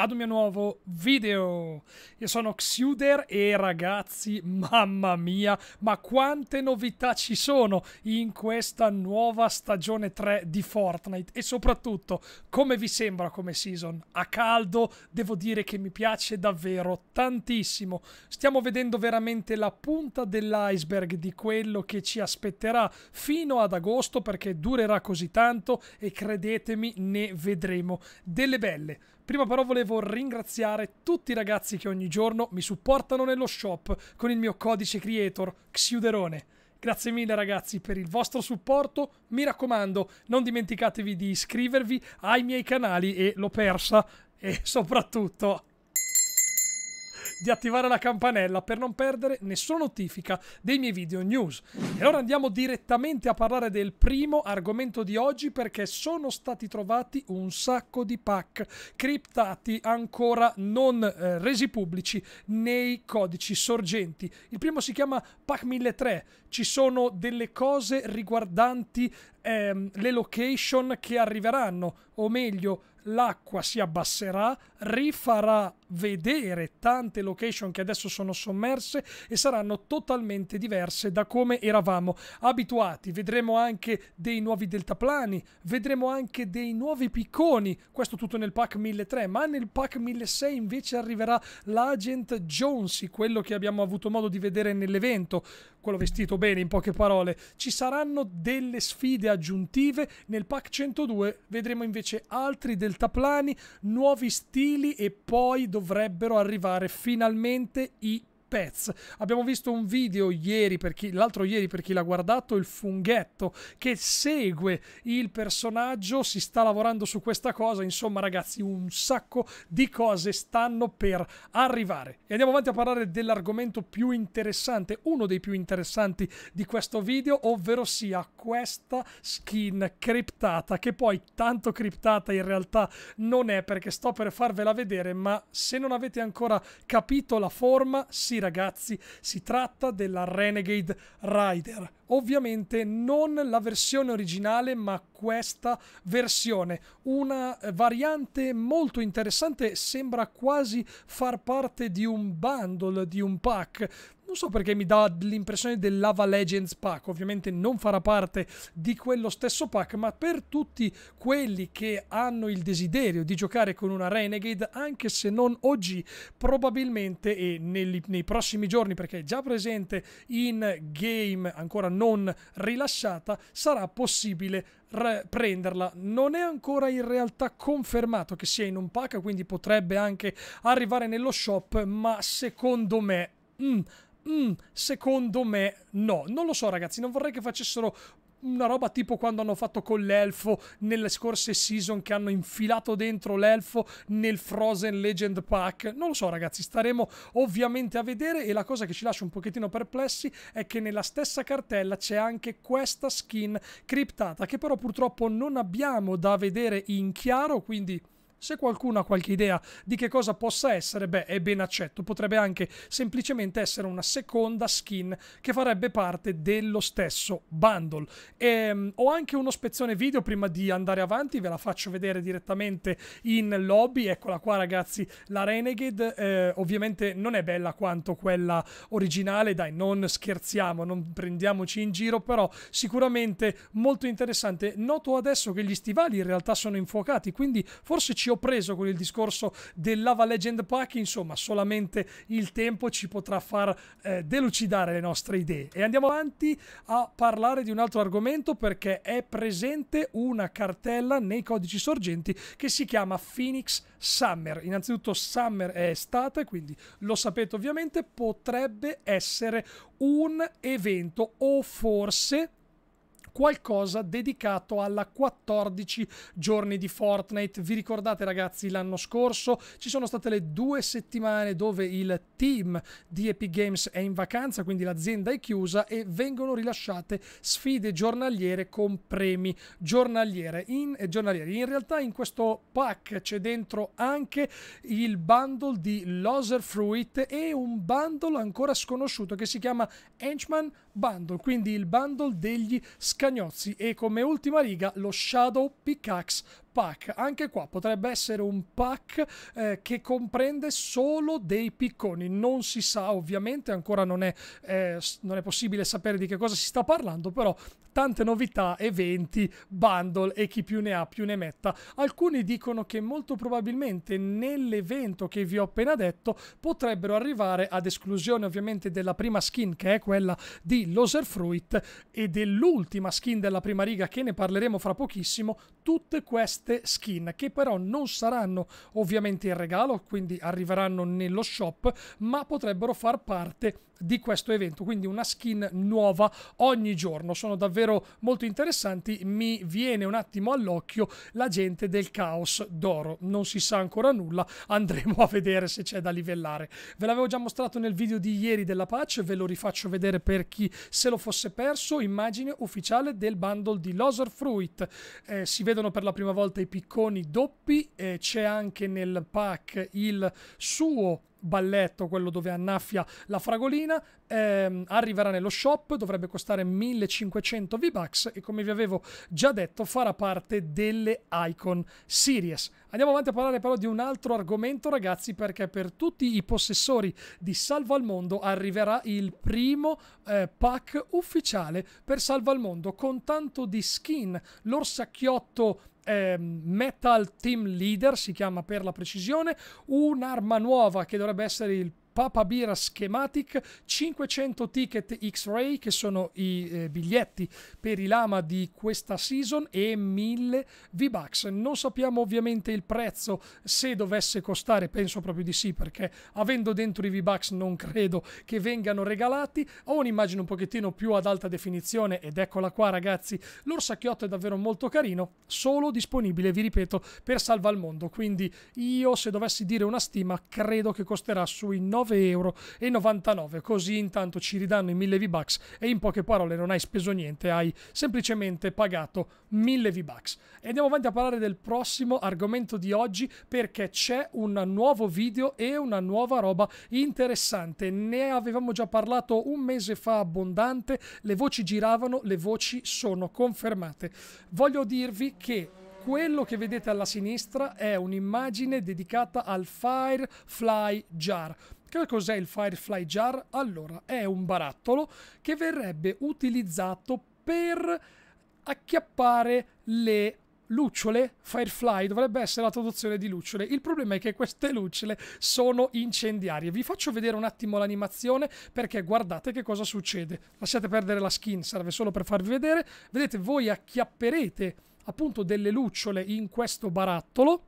ad un mio nuovo video. Io sono Xuder e ragazzi, mamma mia, ma quante novità ci sono in questa nuova stagione 3 di Fortnite e soprattutto come vi sembra come season? A caldo devo dire che mi piace davvero tantissimo. Stiamo vedendo veramente la punta dell'iceberg di quello che ci aspetterà fino ad agosto perché durerà così tanto e credetemi ne vedremo delle belle. Prima però volevo ringraziare tutti i ragazzi che ogni giorno mi supportano nello shop con il mio codice creator Xiuderone. Grazie mille ragazzi per il vostro supporto, mi raccomando non dimenticatevi di iscrivervi ai miei canali e l'ho persa e soprattutto di attivare la campanella per non perdere nessuna notifica dei miei video news. E allora andiamo direttamente a parlare del primo argomento di oggi perché sono stati trovati un sacco di pack criptati ancora non eh, resi pubblici nei codici sorgenti. Il primo si chiama Pack 1003, ci sono delle cose riguardanti ehm, le location che arriveranno, o meglio l'acqua si abbasserà, rifarà vedere tante location che adesso sono sommerse e saranno totalmente diverse da come eravamo abituati. Vedremo anche dei nuovi deltaplani, vedremo anche dei nuovi picconi, questo tutto nel pack 1003, ma nel pack 1006 invece arriverà l'agent Jonesy, quello che abbiamo avuto modo di vedere nell'evento, quello vestito bene in poche parole. Ci saranno delle sfide aggiuntive, nel pack 102 vedremo invece altri deltaplani, nuovi stili e poi dovremo dovrebbero arrivare finalmente i Pets. Abbiamo visto un video ieri, l'altro ieri per chi l'ha guardato, il funghetto che segue il personaggio, si sta lavorando su questa cosa, insomma ragazzi un sacco di cose stanno per arrivare. E andiamo avanti a parlare dell'argomento più interessante, uno dei più interessanti di questo video, ovvero sia questa skin criptata, che poi tanto criptata in realtà non è perché sto per farvela vedere, ma se non avete ancora capito la forma si ragazzi, si tratta della Renegade Rider. Ovviamente non la versione originale, ma questa versione. Una eh, variante molto interessante, sembra quasi far parte di un bundle, di un pack non so perché mi dà l'impressione del Lava Legends pack, ovviamente non farà parte di quello stesso pack, ma per tutti quelli che hanno il desiderio di giocare con una Renegade, anche se non oggi, probabilmente e nei, nei prossimi giorni, perché è già presente in game ancora non rilasciata, sarà possibile prenderla. Non è ancora in realtà confermato che sia in un pack, quindi potrebbe anche arrivare nello shop, ma secondo me... Mm, mm, secondo me no. Non lo so ragazzi, non vorrei che facessero una roba tipo quando hanno fatto con l'elfo nelle scorse season che hanno infilato dentro l'elfo nel Frozen Legend Pack. Non lo so ragazzi, staremo ovviamente a vedere e la cosa che ci lascia un pochettino perplessi è che nella stessa cartella c'è anche questa skin criptata che però purtroppo non abbiamo da vedere in chiaro, quindi se qualcuno ha qualche idea di che cosa possa essere, beh, è ben accetto. Potrebbe anche semplicemente essere una seconda skin che farebbe parte dello stesso bundle. E, ehm, ho anche uno spezzone video prima di andare avanti, ve la faccio vedere direttamente in lobby. Eccola qua, ragazzi, la Renegade. Eh, ovviamente non è bella quanto quella originale, dai, non scherziamo, non prendiamoci in giro, però sicuramente molto interessante. Noto adesso che gli stivali in realtà sono infuocati, quindi forse ci ho preso con il discorso del Lava Legend Pack, insomma solamente il tempo ci potrà far eh, delucidare le nostre idee. E andiamo avanti a parlare di un altro argomento perché è presente una cartella nei codici sorgenti che si chiama Phoenix Summer. Innanzitutto Summer è estate, quindi lo sapete ovviamente, potrebbe essere un evento o forse qualcosa dedicato alla 14 giorni di Fortnite. Vi ricordate ragazzi l'anno scorso ci sono state le due settimane dove il team di Epic Games è in vacanza, quindi l'azienda è chiusa e vengono rilasciate sfide giornaliere con premi giornaliere in, eh, giornalieri. In realtà in questo pack c'è dentro anche il bundle di Loser Fruit e un bundle ancora sconosciuto che si chiama Henchman Bundle, quindi il bundle degli scappati Cagnozzi e come ultima riga lo Shadow Pickaxe pack. Anche qua potrebbe essere un pack eh, che comprende solo dei picconi. Non si sa, ovviamente, ancora non è, eh, non è possibile sapere di che cosa si sta parlando, però tante novità, eventi, bundle e chi più ne ha più ne metta. Alcuni dicono che molto probabilmente nell'evento che vi ho appena detto potrebbero arrivare ad esclusione ovviamente della prima skin che è quella di Loserfruit e dell'ultima skin della prima riga che ne parleremo fra pochissimo, tutte queste queste skin che però non saranno ovviamente in regalo, quindi arriveranno nello shop, ma potrebbero far parte di questo evento, quindi una skin nuova ogni giorno. Sono davvero molto interessanti, mi viene un attimo all'occhio la gente del caos d'oro, non si sa ancora nulla, andremo a vedere se c'è da livellare. Ve l'avevo già mostrato nel video di ieri della patch, ve lo rifaccio vedere per chi se lo fosse perso, immagine ufficiale del bundle di Loser Fruit. Eh, si vedono per la prima volta i picconi doppi, eh, c'è anche nel pack il suo balletto, quello dove annaffia la fragolina, ehm, arriverà nello shop, dovrebbe costare 1500 V-Bucks e come vi avevo già detto farà parte delle Icon Series. Andiamo avanti a parlare però di un altro argomento ragazzi perché per tutti i possessori di Salva al Mondo arriverà il primo eh, pack ufficiale per Salva al Mondo con tanto di skin, l'orsacchiotto eh, Metal Team Leader, si chiama per la precisione, un'arma nuova che dovrebbe essere il Papa Bira Schematic, 500 ticket X-Ray che sono i eh, biglietti per i lama di questa season e 1000 V-Bucks. Non sappiamo ovviamente il prezzo se dovesse costare, penso proprio di sì perché avendo dentro i V-Bucks non credo che vengano regalati. Ho un'immagine un pochettino più ad alta definizione ed eccola qua ragazzi, l'orsacchiotto è davvero molto carino, solo disponibile, vi ripeto, per Salva al Mondo. Quindi io se dovessi dire una stima credo che costerà sui 9 9,99€. Così intanto ci ridanno i 1000 V-Bucks e in poche parole non hai speso niente, hai semplicemente pagato 1000 V-Bucks. E andiamo avanti a parlare del prossimo argomento di oggi perché c'è un nuovo video e una nuova roba interessante. Ne avevamo già parlato un mese fa abbondante, le voci giravano, le voci sono confermate. Voglio dirvi che quello che vedete alla sinistra è un'immagine dedicata al Firefly Jar. Che cos'è il Firefly Jar? Allora, è un barattolo che verrebbe utilizzato per acchiappare le lucciole, Firefly dovrebbe essere la traduzione di lucciole. Il problema è che queste lucciole sono incendiarie. Vi faccio vedere un attimo l'animazione perché guardate che cosa succede. Lasciate perdere la skin, serve solo per farvi vedere. Vedete, voi acchiapperete appunto delle lucciole in questo barattolo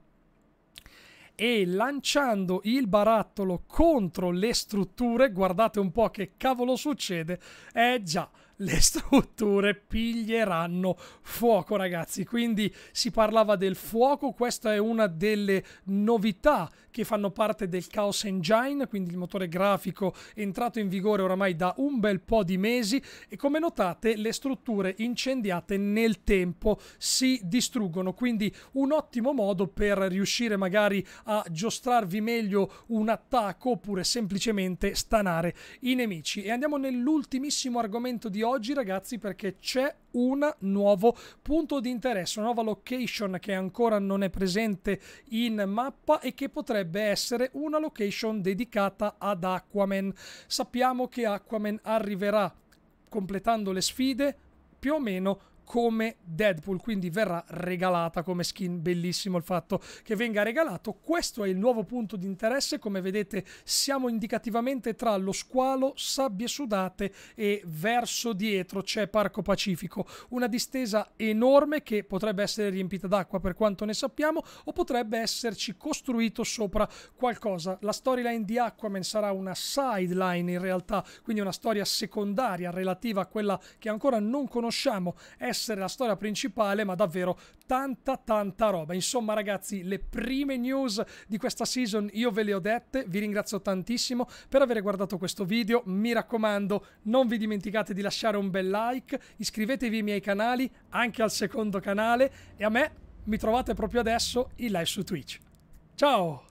e lanciando il barattolo contro le strutture, guardate un po' che cavolo succede, eh già, le strutture piglieranno fuoco, ragazzi. Quindi si parlava del fuoco, questa è una delle novità che fanno parte del Chaos Engine, quindi il motore grafico entrato in vigore oramai da un bel po' di mesi e come notate le strutture incendiate nel tempo si distruggono, quindi un ottimo modo per riuscire magari a giostrarvi meglio un attacco oppure semplicemente stanare i nemici. E andiamo nell'ultimissimo argomento di oggi oggi ragazzi perché c'è un nuovo punto di interesse, una nuova location che ancora non è presente in mappa e che potrebbe essere una location dedicata ad Aquaman. Sappiamo che Aquaman arriverà completando le sfide più o meno come Deadpool, quindi verrà regalata come skin, bellissimo il fatto che venga regalato. Questo è il nuovo punto di interesse, come vedete siamo indicativamente tra lo squalo, sabbie sudate e verso dietro c'è Parco Pacifico, una distesa enorme che potrebbe essere riempita d'acqua per quanto ne sappiamo o potrebbe esserci costruito sopra qualcosa. La storyline di Aquaman sarà una sideline in realtà, quindi una storia secondaria relativa a quella che ancora non conosciamo. È essere la storia principale, ma davvero tanta tanta roba. Insomma ragazzi, le prime news di questa season io ve le ho dette, vi ringrazio tantissimo per aver guardato questo video, mi raccomando non vi dimenticate di lasciare un bel like, iscrivetevi ai miei canali, anche al secondo canale e a me mi trovate proprio adesso in live su Twitch. Ciao!